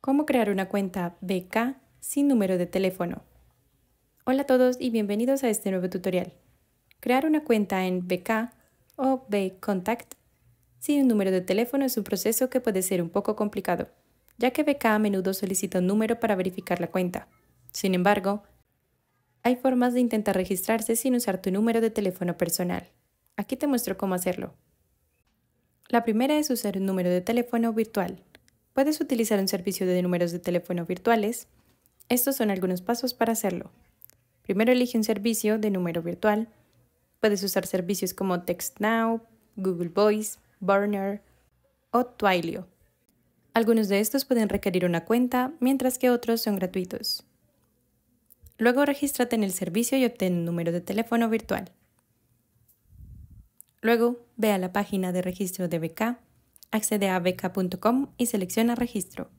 ¿Cómo crear una cuenta BK sin número de teléfono? Hola a todos y bienvenidos a este nuevo tutorial. Crear una cuenta en BK o BContact sin un número de teléfono es un proceso que puede ser un poco complicado, ya que BK a menudo solicita un número para verificar la cuenta. Sin embargo, hay formas de intentar registrarse sin usar tu número de teléfono personal. Aquí te muestro cómo hacerlo. La primera es usar un número de teléfono virtual, Puedes utilizar un servicio de números de teléfono virtuales. Estos son algunos pasos para hacerlo. Primero elige un servicio de número virtual. Puedes usar servicios como TextNow, Google Voice, Burner o Twilio. Algunos de estos pueden requerir una cuenta, mientras que otros son gratuitos. Luego regístrate en el servicio y obtén un número de teléfono virtual. Luego, ve a la página de registro de BK accede a beca.com y selecciona registro.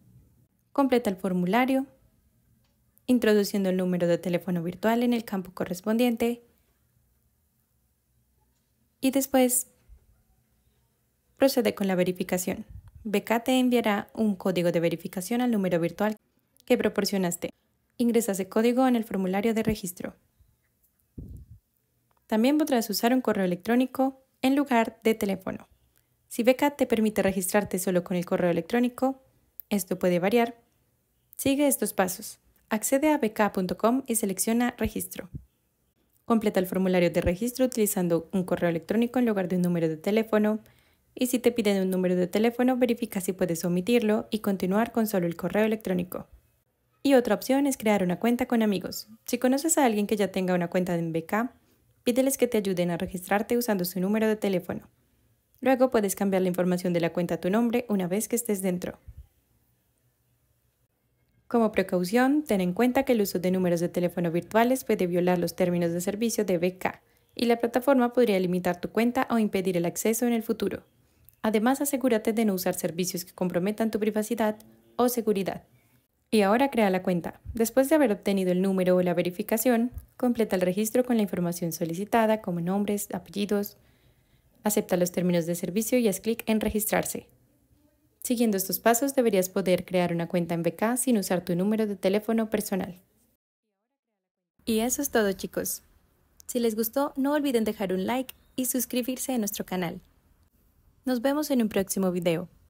Completa el formulario, introduciendo el número de teléfono virtual en el campo correspondiente y después procede con la verificación. Beca te enviará un código de verificación al número virtual que proporcionaste. Ingresa ese código en el formulario de registro. También podrás usar un correo electrónico en lugar de teléfono. Si BK te permite registrarte solo con el correo electrónico, esto puede variar. Sigue estos pasos. Accede a BK.com y selecciona Registro. Completa el formulario de registro utilizando un correo electrónico en lugar de un número de teléfono. Y si te piden un número de teléfono, verifica si puedes omitirlo y continuar con solo el correo electrónico. Y otra opción es crear una cuenta con amigos. Si conoces a alguien que ya tenga una cuenta en BK, pídeles que te ayuden a registrarte usando su número de teléfono. Luego puedes cambiar la información de la cuenta a tu nombre una vez que estés dentro. Como precaución, ten en cuenta que el uso de números de teléfono virtuales puede violar los términos de servicio de BK y la plataforma podría limitar tu cuenta o impedir el acceso en el futuro. Además, asegúrate de no usar servicios que comprometan tu privacidad o seguridad. Y ahora crea la cuenta. Después de haber obtenido el número o la verificación, completa el registro con la información solicitada como nombres, apellidos, Acepta los términos de servicio y haz clic en registrarse. Siguiendo estos pasos deberías poder crear una cuenta en BK sin usar tu número de teléfono personal. Y eso es todo chicos. Si les gustó, no olviden dejar un like y suscribirse a nuestro canal. Nos vemos en un próximo video.